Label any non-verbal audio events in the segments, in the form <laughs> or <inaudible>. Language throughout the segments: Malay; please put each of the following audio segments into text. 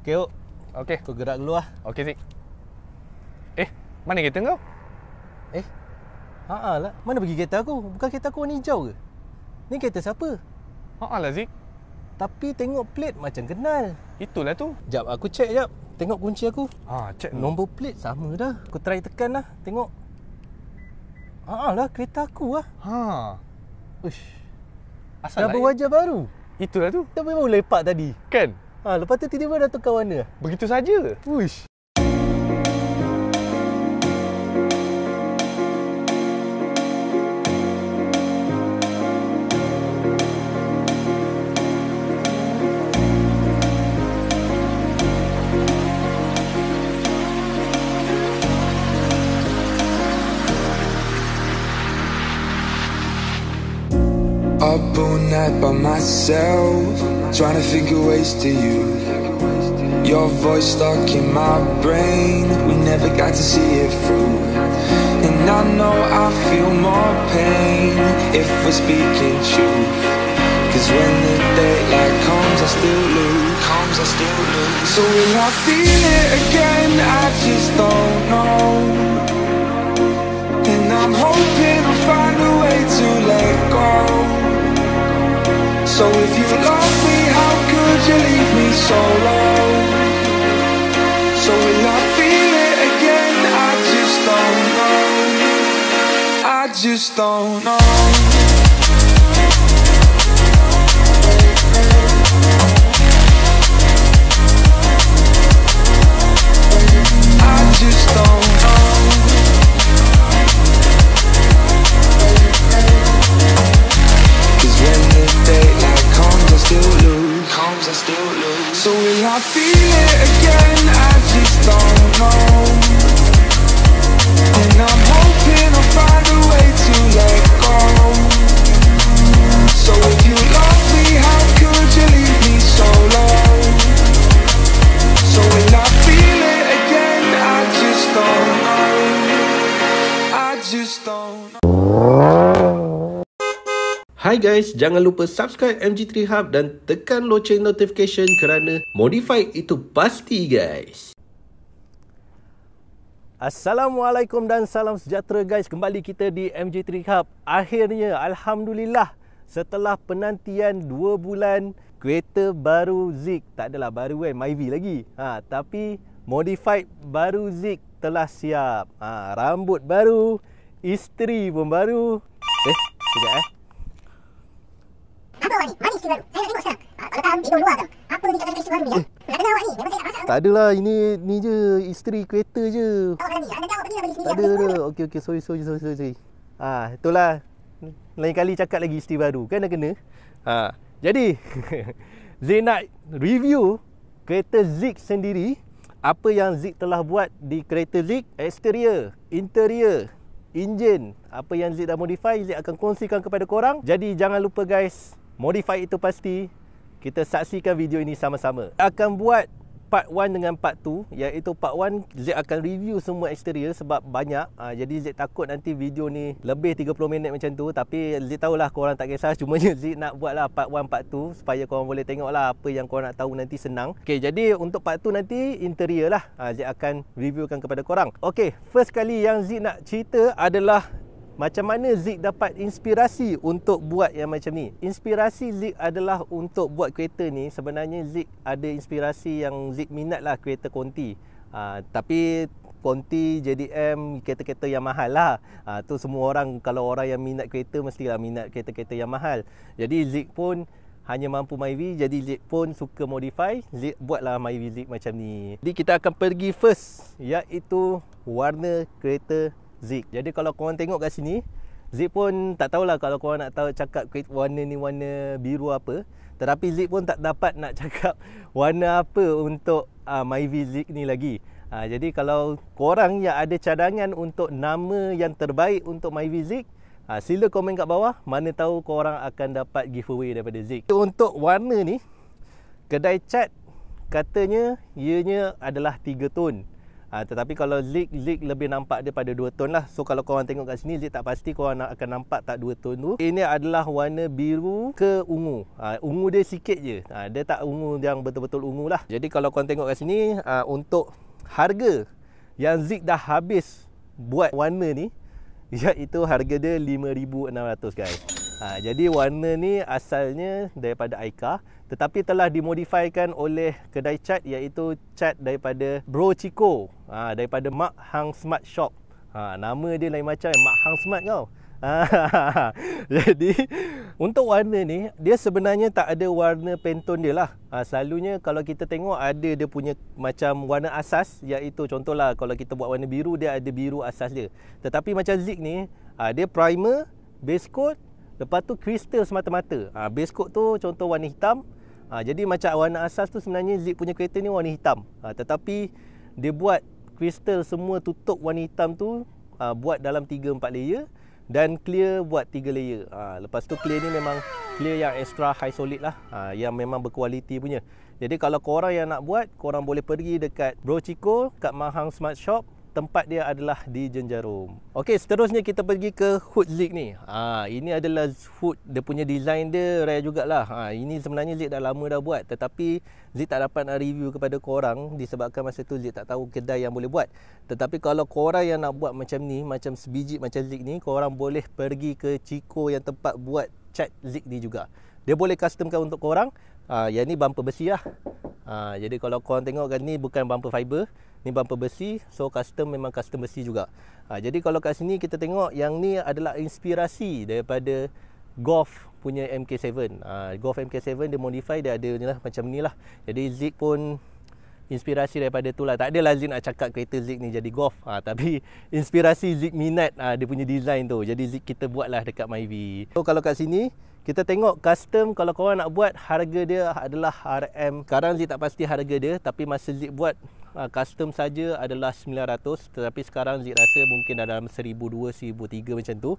Okay, Ok. Okay. Aku gerak dulu lah. Okay, Zik. Eh, mana kereta kau? Eh? Haa lah. Mana pergi kereta aku? Bukan kereta aku warna hijau ke? Ni kereta siapa? Haa lah, Zik. Tapi tengok plate macam kenal. Itulah tu. Jap, aku cek jap. Tengok kunci aku. Ah, cek Nombor plate sama dah. Aku try tekan lah. Tengok. Haa lah, kereta aku lah. Haa. Ush. Asal Dah lah berwajah baru. Itulah tu. Tapi baru lepak tadi. Kan? Ha, lepas tu tiba-tiba dah tukar warna. Begitu saja. Wish. night by myself Trying to figure ways to you Your voice stuck in my brain We never got to see it through And I know I feel more pain If we're speaking truth Cause when the daylight comes I still lose comes, I still lose So will I feel it again? I just don't know And I'm hoping I'll find a way to let go so if you love me, how could you leave me so long? So when I feel it again, I just don't know I just don't know I find a way Hai guys, jangan lupa subscribe MG3 Hub dan tekan loceng notification kerana modified itu pasti guys. Assalamualaikum dan salam sejahtera guys. Kembali kita di MG3 Hub. Akhirnya, Alhamdulillah, setelah penantian 2 bulan, kereta baru Zik. Tak adalah baru kan, eh, Myvi lagi. Ha, tapi, modified baru Zik telah siap. Ha, rambut baru, isteri pun baru. Eh, sekejap eh. Tak adalah ini ni je isteri kereta je. Tak ada ada. Okey okey sorry sorry sorry sorry. Ah ha, itulah lain kali cakap lagi isteri baru kan dah kena. Ha. Jadi <laughs> Zain review kereta Zik sendiri apa yang Zik telah buat di kereta Zik? exterior, interior, engine. apa yang Zik dah modify, Zik akan kongsikan kepada korang. Jadi jangan lupa guys, Modify itu pasti kita saksikan video ini sama-sama akan buat part 1 dengan part 2 iaitu part 1 Z akan review semua eksterior sebab banyak uh, jadi Z takut nanti video ni lebih 30 minit macam tu tapi Z tahulah korang tak kisah cuma Z nak buatlah part 1 part 2 supaya korang boleh tengok lah apa yang korang nak tahu nanti senang Okay, jadi untuk part 2 nanti interior lah uh, Z akan reviewkan kepada korang Okay, first kali yang Z nak cerita adalah macam mana Zik dapat inspirasi untuk buat yang macam ni? Inspirasi Zik adalah untuk buat kereta ni sebenarnya Zik ada inspirasi yang Zik minat lah kereta Conti. Uh, ah, tapi Conti, JDM, kereta-kereta yang mahal lah. Uh, tu semua orang, kalau orang yang minat kereta mestilah minat kereta-kereta yang mahal. Jadi Zik pun hanya mampu Myvi jadi Zik pun suka modify Zik buatlah Myvi Zik macam ni jadi kita akan pergi first iaitu warna kereta Zik. Jadi kalau korang tengok kat sini, Zik pun tak tahulah kalau korang nak tahu cakap warna ni warna biru apa. Tetapi Zik pun tak dapat nak <laughs> cakap warna apa untuk uh, Myvi Zig ni lagi. Uh, jadi kalau korang yang ada cadangan untuk nama yang terbaik untuk Myvi Zig, uh, ah, sila komen kat bawah. Mana tahu korang akan dapat giveaway daripada Zik. Untuk warna ni, kedai cat katanya ianya adalah 3 tone. Ah, tetapi kalau lick lick lebih nampak daripada pada 2 tone lah so kalau korang tengok kat sini lick tak pasti korang akan nampak tak 2 tone tu ini adalah warna biru ke ungu ha, ungu dia sikit je ha, dia tak ungu yang betul-betul ungu lah jadi kalau korang tengok kat sini ha, untuk harga yang Zik dah habis buat warna ni <laughs> iaitu harga dia 5600 guys ha, jadi warna ni asalnya daripada Aika tetapi telah dimodifikan oleh kedai cat iaitu cat daripada Bro Chico ha, daripada Mak Hang Smart Shop ha, nama dia lain macam Mak Hang Smart kau <laughs> ha, Jadi untuk warna ni dia sebenarnya tak ada warna pentone dia lah. Ha, selalunya kalau kita tengok ada dia punya macam warna asas iaitu contohlah kalau kita buat warna biru dia ada biru asas dia. Tetapi macam Zik ni ha, dia primer, base coat, lepas tu crystal semata-mata. Ha, base coat tu contoh warna hitam, Ha, jadi macam warna asas tu sebenarnya Zip punya kereta ni warna hitam. Ha, tetapi dia buat kristal semua tutup warna hitam tu ha, buat dalam 3 4 layer dan clear buat 3 layer. Ha, lepas tu clear ni memang clear yang extra high solid lah. Ha, yang memang berkualiti punya. Jadi kalau korang yang nak buat, korang boleh pergi dekat Bro Chico kat Mahang Smart Shop tempat dia adalah di Jenjarum. Okey, seterusnya kita pergi ke Hood Zik ni. Ha, ini adalah Hood dia punya design dia rare jugaklah. Ha, ini sebenarnya Zik dah lama dah buat tetapi Zik tak dapat nak review kepada korang disebabkan masa tu Zik tak tahu kedai yang boleh buat. Tetapi kalau korang yang nak buat macam ni, macam sebiji macam Zik ni, korang boleh pergi ke Chico yang tempat buat cat Zik ni juga. Dia boleh customkan untuk korang Uh, yang ni bumper besi lah. Uh, jadi kalau korang tengok kan ni bukan bumper fiber. Ni bumper besi. So custom memang custom besi juga. Uh, jadi kalau kat sini kita tengok yang ni adalah inspirasi daripada Golf punya MK7. Uh, Golf MK7 dia modify dia ada ni lah macam ni lah. Jadi Zik pun inspirasi daripada tu lah. Tak adalah Zig nak cakap kereta Zig ni jadi Golf. Uh, <laughs> tapi inspirasi Zik minat uh, dia punya design tu. Jadi Zik kita buat lah dekat Myvi. So kalau kat sini kita tengok custom kalau korang nak buat harga dia adalah RM sekarang Zik tak pasti harga dia tapi masa Zik buat Ah, custom saja adalah 900 tetapi sekarang Zik rasa mungkin dah dalam 1200 1300 macam tu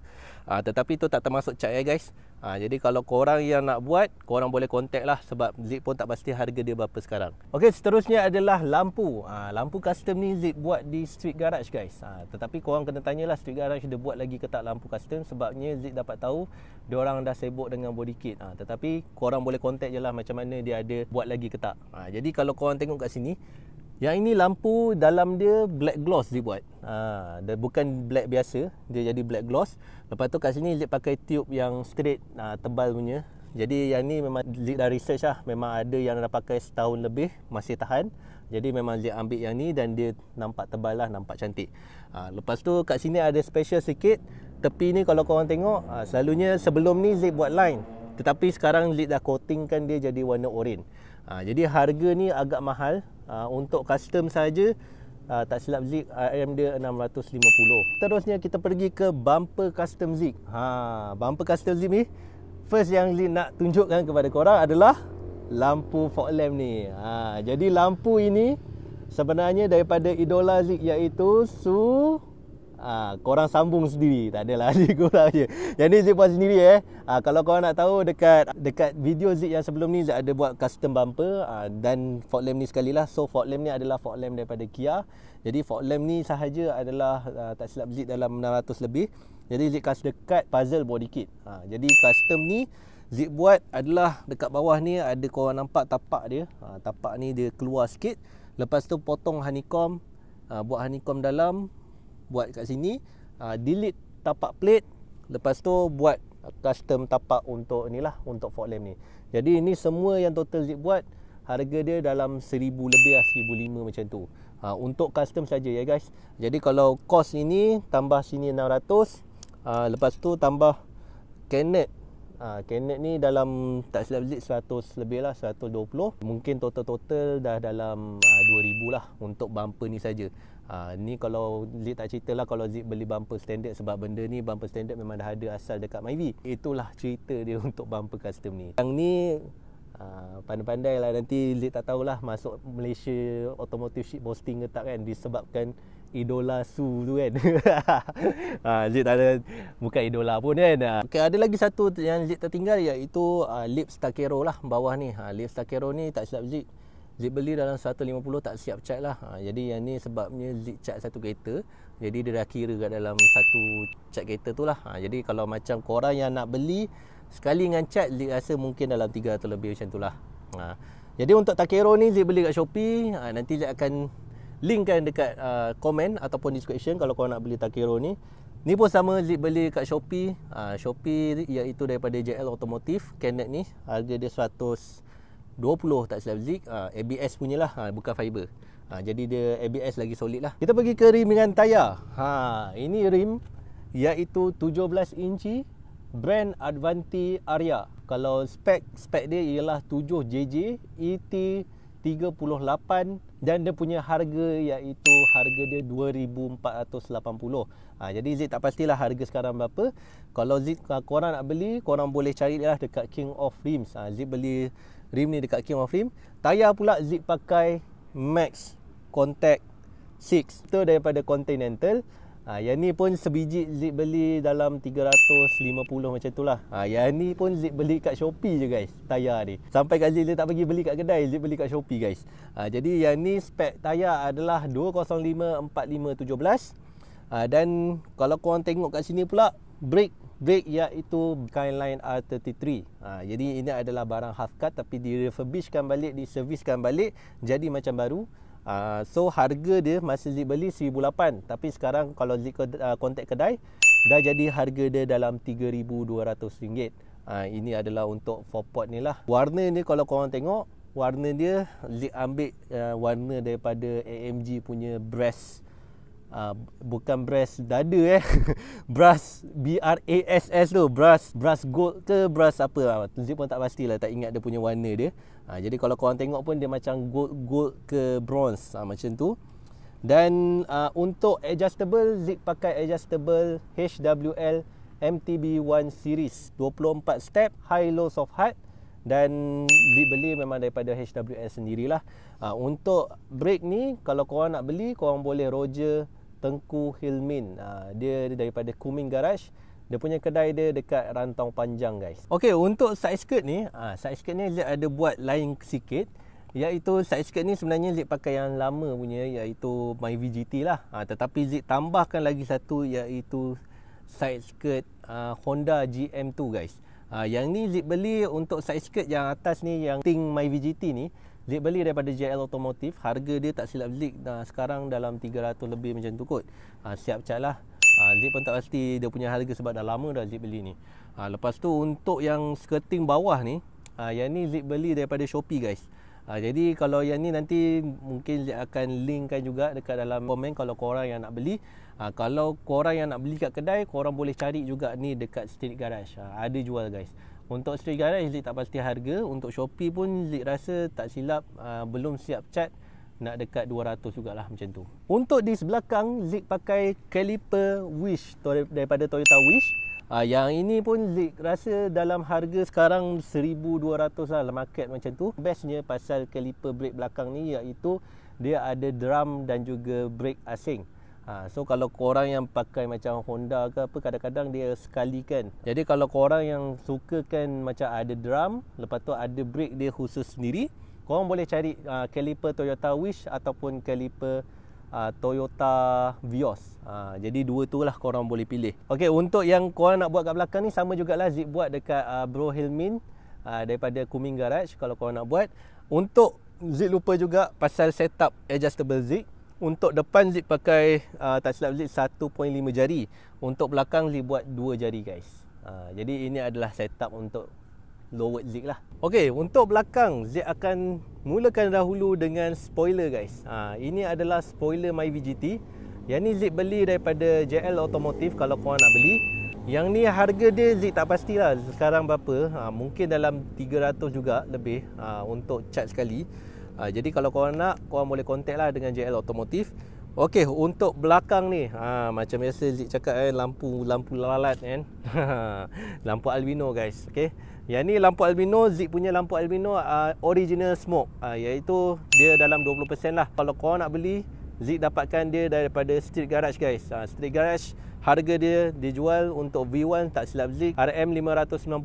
uh, tetapi tu tak termasuk cat ya guys uh, jadi kalau korang yang nak buat korang boleh contact lah sebab Zik pun tak pasti harga dia berapa sekarang ok seterusnya adalah lampu uh, lampu custom ni Zik buat di street garage guys uh, tetapi korang kena lah street garage dia buat lagi ke tak lampu custom sebabnya Zik dapat tahu dia orang dah sibuk dengan body kit uh, tetapi korang boleh contact je lah macam mana dia ada buat lagi ke tak uh, jadi kalau korang tengok kat sini yang ini lampu dalam dia black gloss dibuat. Ha, dia bukan black biasa, dia jadi black gloss. Lepas tu kat sini dia pakai tube yang straight ha, tebal punya. Jadi yang ni memang Zik dah research lah Memang ada yang dah pakai setahun lebih Masih tahan Jadi memang Zik ambil yang ni Dan dia nampak tebal lah Nampak cantik ha, Lepas tu kat sini ada special sikit Tepi ni kalau korang tengok ha, Selalunya sebelum ni Zik buat line Tetapi sekarang Zik dah coatingkan dia jadi warna orange ha, Jadi harga ni agak mahal Ah, untuk custom saja Uh, tak silap Zik RM dia 650 Terusnya kita pergi ke bumper custom Zik ha, Bumper custom Zik ni First yang Zik nak tunjukkan kepada korang adalah Lampu fog lamp ni ha, Jadi lampu ini Sebenarnya daripada idola Zik iaitu Su ha, korang sambung sendiri tak adalah lagi <laughs> kurang je yang ni Zik buat sendiri eh ha, kalau korang nak tahu dekat dekat video Zik yang sebelum ni Zik ada buat custom bumper ha, dan fog lamp ni sekali lah so fog lamp ni adalah fog lamp daripada Kia jadi fog lamp ni sahaja adalah ha, tak silap Zik dalam 600 lebih jadi Zik kasih dekat puzzle body kit ha, jadi custom ni Zik buat adalah dekat bawah ni ada korang nampak tapak dia ha, tapak ni dia keluar sikit lepas tu potong honeycomb Uh, buat honeycomb dalam buat kat sini uh, delete tapak plate lepas tu buat custom tapak untuk ni lah untuk fork lamp ni jadi ini semua yang total zip buat harga dia dalam seribu lebih lah 1500 macam tu ha, untuk custom saja ya guys jadi kalau kos ini tambah sini 600 ha, ah, lepas tu tambah canet ha, canet ni dalam tak silap zip 100 lebih lah 120 mungkin total-total dah dalam ha, 2000 lah untuk bumper ni saja Uh, ni kalau Zik tak cerita lah kalau Zik beli bumper standard sebab benda ni bumper standard memang dah ada asal dekat Myvi. Itulah cerita dia <laughs> untuk bumper custom ni. Yang ni uh, pandai-pandai lah nanti Zik tak tahulah masuk Malaysia automotive ship posting ke tak kan disebabkan idola su tu kan. <laughs> ha, Zik tak ada bukan idola pun kan. Ha, okay, ada lagi satu yang Zik tertinggal iaitu uh, lip stakero lah bawah ni. Ha, lip stakero ni tak silap Zik. Zip beli dalam 150 tak siap cat lah ha, Jadi yang ni sebabnya zip cat satu kereta Jadi dia dah kira kat dalam satu cat kereta tu lah ha, Jadi kalau macam korang yang nak beli Sekali dengan cat zip rasa mungkin dalam 3 atau lebih macam tu lah ha, Jadi untuk Takero ni zip beli kat Shopee ha, Nanti zip akan linkkan dekat komen ha, ataupun description Kalau korang nak beli Takero ni Ni pun sama zip beli kat Shopee ha, Shopee iaitu daripada JL Automotive Kenneth ni harga dia 100 20 tak silap Zik uh, ah, ABS punya lah uh, ah, bukan fiber uh, jadi dia ABS lagi solid lah kita pergi ke rim dengan tayar ha, ini rim iaitu 17 inci brand Advanti Arya kalau spek spek dia ialah 7JJ ET 38 dan dia punya harga iaitu harga dia 2480. Ha, jadi Zik tak pastilah harga sekarang berapa. Kalau Zik korang nak beli, korang boleh cari lah dekat King of Rims. Ha, Zik beli rim ni dekat Kim Afrim tayar pula zip pakai Max Contact 6 tu daripada Continental ha, yang ni pun sebiji zip beli dalam 350 macam tu lah ha, yang ni pun zip beli kat Shopee je guys tayar ni sampai kat zip dia tak pergi beli kat kedai zip beli kat Shopee guys ha, jadi yang ni spek tayar adalah 205 4517. ha, dan kalau korang tengok kat sini pula brake brake iaitu Kainline R33 ha, jadi ini adalah barang half cut tapi direfurbishkan balik diserviskan balik jadi macam baru ha, so harga dia masa Zik beli RM1,800 tapi sekarang kalau Zik kontak ha, kedai dah jadi harga dia dalam RM3,200 ha, ini adalah untuk 4-port ni lah warna ni kalau korang tengok warna dia Zik ambil uh, warna daripada AMG punya brass uh, bukan brass dada eh <laughs> brass B R A S S tu brass brass gold ke brass apa uh, ah, Zip pun tak pastilah tak ingat dia punya warna dia uh, jadi kalau korang tengok pun dia macam gold gold ke bronze uh, macam tu dan uh, untuk adjustable Zip pakai adjustable HWL MTB1 series 24 step high low soft hard dan Zip beli memang daripada HWL sendirilah uh, untuk brake ni kalau korang nak beli korang boleh roger Tengku Hilmin. Ah, dia daripada Kuming Garage. Dia punya kedai dia dekat rantau panjang guys. Okey, untuk side skirt ni, ah, side skirt ni Zik ada buat lain sikit. Iaitu side skirt ni sebenarnya Zik pakai yang lama punya iaitu MyVGT lah. Ah, tetapi Zik tambahkan lagi satu iaitu side skirt Honda GM2 guys. Yang ni Zik beli untuk side skirt yang atas ni yang Ting MyVGT ni. Lead beli daripada JL Automotive Harga dia tak silap lead Nah, Sekarang dalam 300 lebih macam tu kot uh, Siap cat lah uh, ah, Lead pun tak pasti dia punya harga Sebab dah lama dah Zip beli ni uh, Lepas tu untuk yang skirting bawah ni uh, Yang ni Zip beli daripada Shopee guys Ha, jadi kalau yang ni nanti mungkin akan linkkan juga dekat dalam komen kalau korang yang nak beli ha, Kalau korang yang nak beli kat kedai korang boleh cari juga ni dekat street garage ha, Ada jual guys untuk Sri Garaj Zik tak pasti harga Untuk Shopee pun Zik rasa tak silap uh, Belum siap cat Nak dekat 200 lah macam tu Untuk di sebelah sebelakang Zik pakai caliper Wish Daripada Toyota Wish uh, Yang ini pun Zik rasa dalam harga sekarang 1200 lah market macam tu Bestnya pasal caliper brake belakang ni Iaitu dia ada drum dan juga brake asing Ha, so kalau korang yang pakai macam Honda ke apa kadang-kadang dia sekali kan. Jadi kalau korang yang suka kan macam ada drum, lepas tu ada brake dia khusus sendiri, korang boleh cari uh, caliper Toyota Wish ataupun caliper uh, Toyota Vios. Ha, jadi dua tu lah korang boleh pilih. Okay untuk yang korang nak buat kat belakang ni sama jugaklah Zip buat dekat uh, Bro Hilmin uh, daripada Kuming Garage kalau korang nak buat. Untuk Zip lupa juga pasal setup adjustable Zip untuk depan zip pakai uh, tak silap zip 1.5 jari untuk belakang zip buat 2 jari guys uh, jadi ini adalah setup untuk lower zip lah ok untuk belakang zip akan mulakan dahulu dengan spoiler guys uh, ini adalah spoiler MyVGT yang ni zip beli daripada JL Automotive kalau korang nak beli yang ni harga dia zip tak pastilah sekarang berapa uh, mungkin dalam 300 juga lebih uh, untuk charge sekali Ha, jadi kalau kau nak, kau boleh contact lah dengan JL Automotive. Okey, untuk belakang ni, ha, macam biasa Zik cakap kan, lampu lampu lalat kan. <laughs> lampu albino guys, okey. Yang ni lampu albino, Zik punya lampu albino uh, original smoke. Uh, iaitu dia dalam 20% lah. Kalau kau nak beli, Zik dapatkan dia daripada Street Garage guys. Uh, street Garage, harga dia dijual untuk V1 tak silap Zik RM590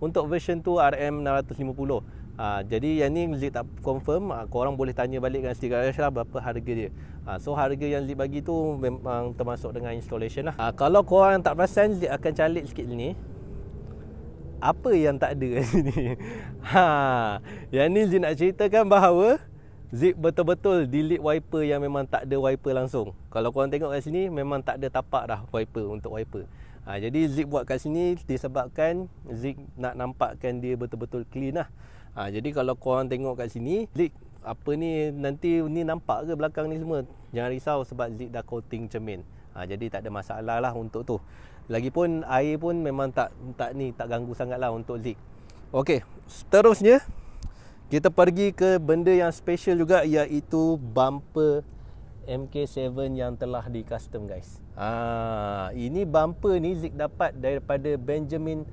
untuk version tu RM650. Ha, jadi yang ni Zik tak confirm ha, Korang boleh tanya balik dengan Siti Garage lah Berapa harga dia ha, So harga yang Zik bagi tu Memang termasuk dengan installation lah ha, Kalau korang tak perasan Zik akan calik sikit ni Apa yang tak ada kat <laughs> sini ha, Yang ni Zik nak ceritakan bahawa Zip betul-betul delete wiper yang memang tak ada wiper langsung Kalau korang tengok kat sini Memang tak ada tapak dah wiper untuk wiper ha, Jadi zip buat kat sini Disebabkan zip nak nampakkan dia betul-betul clean lah Ha, jadi kalau korang tengok kat sini, Zik apa ni nanti ni nampak ke belakang ni semua? Jangan risau sebab Zik dah coating cermin. Ha, jadi tak ada masalah lah untuk tu. Lagipun air pun memang tak tak ni tak ganggu sangat lah untuk Zik. Okey, seterusnya kita pergi ke benda yang special juga iaitu bumper MK7 yang telah di custom guys. Ah, ha, ini bumper ni Zik dapat daripada Benjamin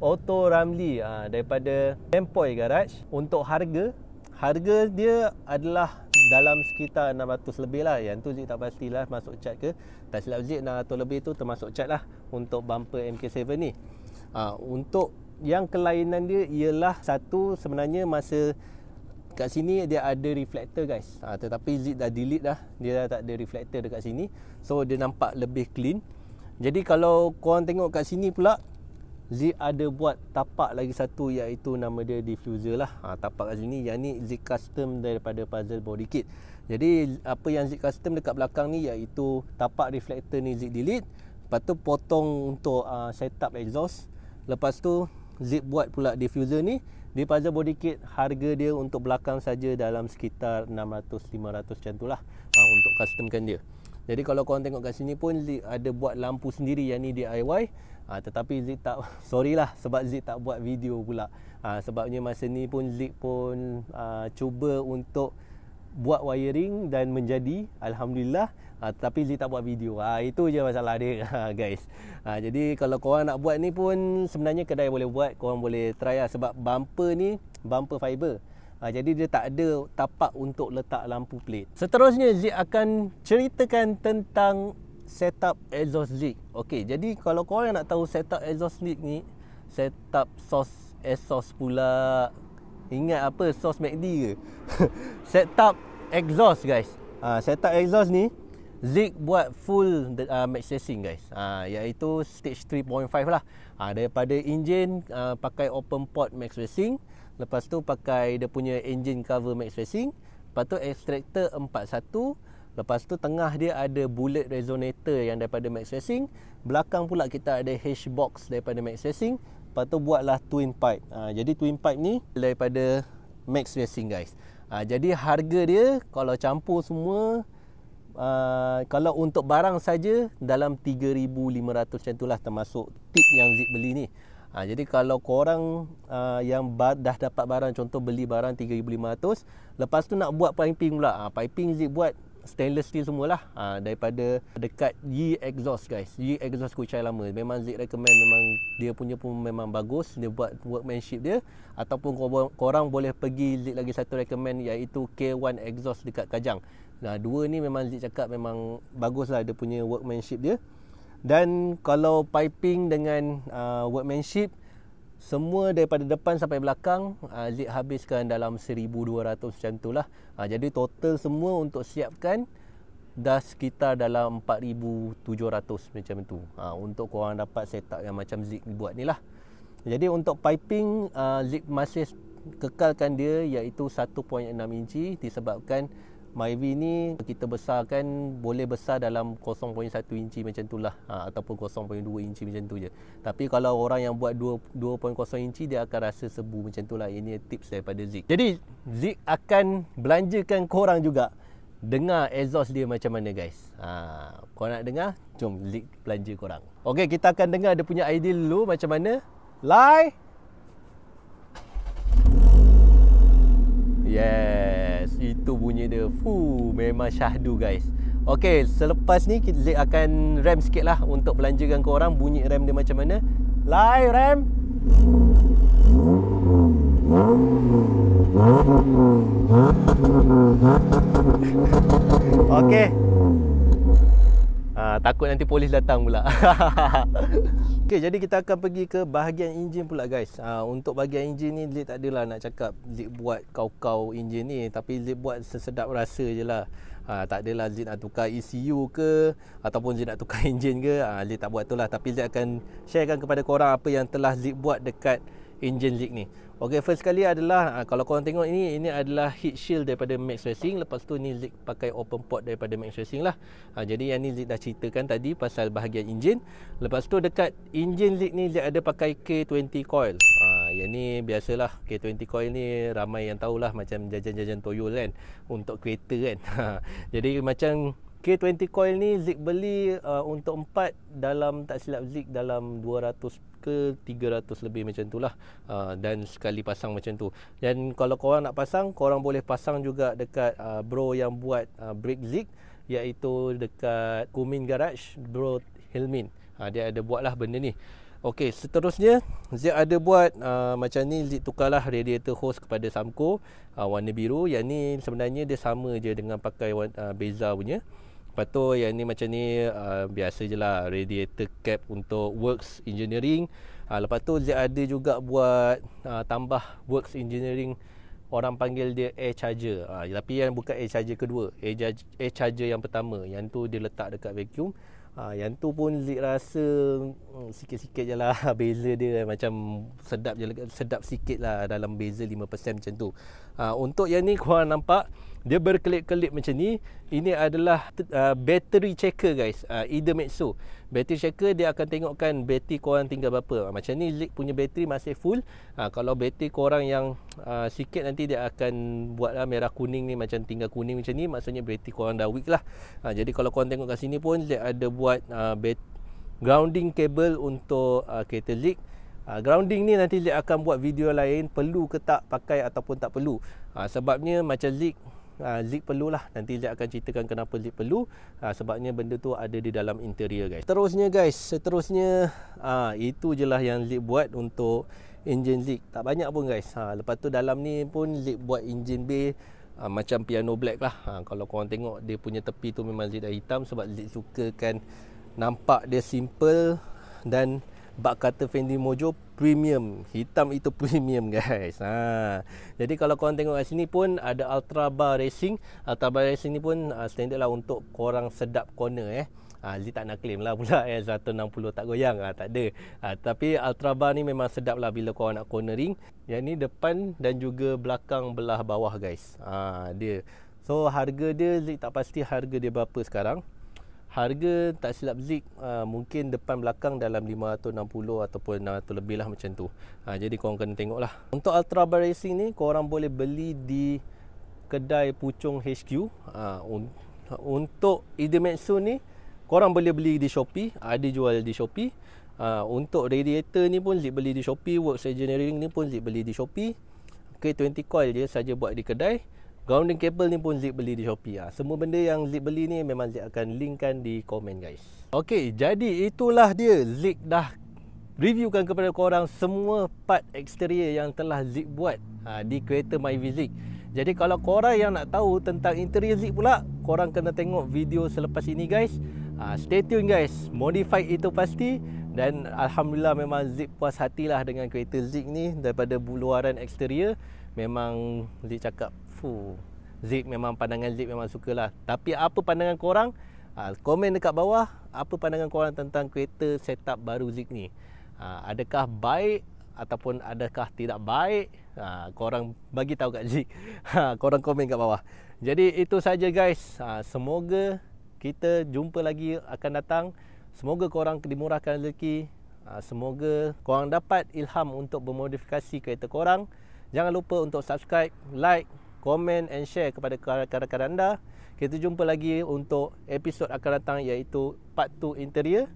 Auto Ramli ha, daripada Tempoy Garage untuk harga harga dia adalah dalam sekitar 600 lebih lah yang tu Zik tak pastilah masuk cat ke tak silap Zik 600 lebih tu termasuk cat lah untuk bumper MK7 ni ha, untuk yang kelainan dia ialah satu sebenarnya masa kat sini dia ada reflektor guys ha, tetapi Zik dah delete dah dia dah tak ada reflektor dekat sini so dia nampak lebih clean jadi kalau korang tengok kat sini pula Zik ada buat tapak lagi satu iaitu nama dia diffuser lah ha, tapak kat sini yang ni Zik custom daripada puzzle body kit jadi apa yang Zik custom dekat belakang ni iaitu tapak reflector ni Zik delete lepas tu potong untuk uh, setup exhaust lepas tu Zik buat pula diffuser ni di puzzle body kit harga dia untuk belakang saja dalam sekitar 600-500 macam tu lah uh, untuk customkan dia jadi kalau korang tengok kat sini pun Zik ada buat lampu sendiri yang ni DIY Ha, tetapi Zik tak <laughs> sorry lah sebab Zik tak buat video pula. Ha, sebabnya masa ni pun Zik pun ha, cuba untuk buat wiring dan menjadi alhamdulillah ha, tapi Zik tak buat video. Ha, itu je masalah dia ha, <laughs> guys. Ha, jadi kalau korang nak buat ni pun sebenarnya kedai boleh buat, korang boleh try lah sebab bumper ni bumper fiber. Ha, jadi dia tak ada tapak untuk letak lampu plate. Seterusnya Zik akan ceritakan tentang setup exhaust leak. Okey, jadi kalau kau orang nak tahu setup exhaust leak ni, setup sos exhaust pula. Ingat apa sos McD ke? <laughs> setup exhaust guys. Ha, setup exhaust ni Zig buat full the, uh, ah, max racing guys ha, Iaitu stage 3.5 lah ha, Daripada engine uh, pakai open port max racing Lepas tu pakai dia punya engine cover max racing Lepas tu extractor Lepas tu tengah dia ada bullet resonator yang daripada Max Racing. Belakang pula kita ada hash box daripada Max Racing. Lepas tu buatlah twin pipe. Ha, jadi twin pipe ni daripada Max Racing guys. Ha, jadi harga dia kalau campur semua Uh, kalau untuk barang saja dalam 3500 macam itulah termasuk tip yang Zip beli ni. Uh, jadi kalau korang uh, yang dah dapat barang contoh beli barang 3500 lepas tu nak buat piping pula. Uh, piping Zip buat stainless steel semualah ha, daripada dekat Yi exhaust guys Yi exhaust kucai lama memang Zik recommend memang dia punya pun memang bagus dia buat workmanship dia ataupun korang, korang boleh pergi Zik lagi satu recommend iaitu K1 exhaust dekat Kajang nah dua ni memang Zik cakap memang bagus lah dia punya workmanship dia dan kalau piping dengan uh, workmanship semua daripada depan sampai belakang uh, ah, Zik habiskan dalam 1200 macam tu lah ah, jadi total semua untuk siapkan dah sekitar dalam 4700 macam tu ah, untuk korang dapat setup yang macam Zik buat ni lah jadi untuk piping uh, Zik masih kekalkan dia iaitu 1.6 inci disebabkan Myvi ni kita besarkan boleh besar dalam 0.1 inci macam tu lah ha, ataupun 0.2 inci macam tu je tapi kalau orang yang buat 2.0 inci dia akan rasa sebu macam tu lah ini tips daripada Zik jadi Zik akan belanjakan korang juga dengar exhaust dia macam mana guys ha, kau nak dengar? jom Zik belanja korang ok kita akan dengar dia punya idea dulu macam mana Lai Yeah. Itu bunyi dia Fuh, Memang syahdu guys Okay selepas ni kita akan rem sikit lah Untuk belanjakan korang bunyi rem dia macam mana Live rem Okay Ah, takut nanti polis datang pula. <laughs> okay, jadi kita akan pergi ke bahagian enjin pula guys. Uh, untuk bahagian enjin ni, Zip tak adalah nak cakap Zip buat kau-kau enjin ni. Tapi Zip buat sesedap rasa je lah. Ha, tak adalah Zid nak tukar ECU ke Ataupun Zid nak tukar <laughs> engine ke ha, Zid tak buat tu lah Tapi Zid akan sharekan kepada korang Apa yang telah Zid buat dekat engine leak ni Okey, first sekali adalah uh, kalau korang tengok ini ini adalah heat shield daripada Max Racing lepas tu ni leak pakai open port daripada Max Racing lah uh, jadi yang ni leak dah ceritakan tadi pasal bahagian engine lepas tu dekat engine leak ni dia ada pakai K20 coil ah, yang ni biasalah K20 coil ni ramai yang tahulah macam jajan-jajan toyol kan untuk kereta kan <laughs> jadi macam K20 coil ni Zik beli uh, untuk empat dalam tak silap Zik dalam 200 ke 300 lebih macam tu lah uh, dan sekali pasang macam tu dan kalau korang nak pasang korang boleh pasang juga dekat uh, bro yang buat uh, brake Zik iaitu dekat Kumin Garage bro Helmin uh, dia ada buat lah benda ni Okey, seterusnya Zik ada buat uh, macam ni Zik tukarlah radiator hose kepada Samco uh, warna biru yang ni sebenarnya dia sama je dengan pakai uh, Beza punya lepas tu yang ni macam ni uh, biasa je lah radiator cap untuk works engineering uh, lepas tu dia ada juga buat uh, tambah works engineering orang panggil dia air charger uh, tapi yang bukan air charger kedua air charger, air charger yang pertama yang tu dia letak dekat vacuum Ha, yang tu pun Zik rasa hmm, sikit-sikit je lah <laughs> beza dia macam sedap je sedap sikit lah dalam beza 5% macam tu ha, untuk yang ni korang nampak dia berkelip-kelip macam ni ini adalah uh, battery checker guys uh, so battery checker dia akan tengokkan bateri korang tinggal berapa uh, macam ni Zik punya bateri masih full uh, kalau bateri korang yang uh, sikit nanti dia akan buatlah uh, merah kuning ni macam tinggal kuning macam ni maksudnya bateri korang dah weak lah uh, jadi kalau korang tengok kat sini pun Zik ada buat uh, grounding cable untuk uh, kereta Zik Uh, grounding ni nanti Zik akan buat video lain perlu ke tak pakai ataupun tak perlu uh, sebabnya macam Zik Ah, Zip lah Nanti Zip akan ceritakan kenapa Zip perlu ha, Sebabnya benda tu ada di dalam interior guys Seterusnya guys Seterusnya ha, Itu je lah yang Zip buat untuk Engine Zip Tak banyak pun guys ha, Lepas tu dalam ni pun Zip buat engine b ha, Macam piano black lah ha, Kalau korang tengok Dia punya tepi tu memang Zip dah hitam Sebab Zip sukakan Nampak dia simple Dan bak kata Fendi Mojo premium hitam itu <laughs> premium guys ha. jadi kalau korang tengok kat sini pun ada Ultra Bar Racing Ultra Bar Racing ni pun uh, standard lah untuk korang sedap corner eh Ha, ah, Zee tak nak claim lah pula eh. S160 tak goyang lah takde ha, ah, Tapi Ultra Bar ni memang sedap lah bila korang nak cornering Yang ni depan dan juga belakang belah bawah guys ha, dia. So harga dia Zee tak pasti harga dia berapa sekarang harga tak silap Zik uh, mungkin depan belakang dalam 560 ataupun 600 lebih lah macam tu uh, jadi korang kena tengok lah untuk Ultra Bar Racing ni korang boleh beli di kedai Pucung HQ uh, ah, un- untuk Idemetsu ni korang boleh beli di Shopee ada jual di Shopee uh, untuk radiator ni pun Zik beli di Shopee works engineering ni pun Zik beli di Shopee K20 coil je saja buat di kedai grounding cable ni pun Zik beli di Shopee ah. Semua benda yang Zik beli ni memang Zik akan linkkan di komen guys. Okey, jadi itulah dia Zik dah reviewkan kepada korang semua part eksterior yang telah Zik buat ha, di kereta MyVZip. Jadi kalau korang yang nak tahu tentang interior Zik pula, korang kena tengok video selepas ini guys. Ha, stay tune guys. Modified itu pasti dan alhamdulillah memang Zik puas hatilah dengan kereta Zik ni daripada buluaran eksterior memang Zik cakap Fu. Zik memang pandangan Zik memang suka lah. Tapi apa pandangan korang? Ha, komen dekat bawah apa pandangan korang tentang kereta setup baru Zik ni. Ha, adakah baik ataupun adakah tidak baik? Ha, korang bagi tahu kat Zik. Ha, <laughs> korang komen kat bawah. Jadi itu saja guys. Ha, semoga kita jumpa lagi akan datang. Semoga korang dimurahkan rezeki. Ha, semoga korang dapat ilham untuk bermodifikasi kereta korang. Jangan lupa untuk subscribe, like komen and share kepada rakan-rakan anda. Kita jumpa lagi untuk episod akan datang iaitu part 2 interior.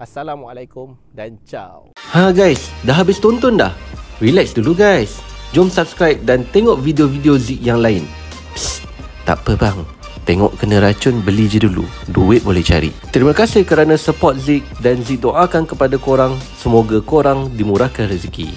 Assalamualaikum dan ciao. Ha guys, dah habis tonton dah? Relax dulu guys. Jom subscribe dan tengok video-video Zik yang lain. Psst, tak apa bang. Tengok kena racun beli je dulu. Duit boleh cari. Terima kasih kerana support Zik dan Zik doakan kepada korang. Semoga korang dimurahkan rezeki.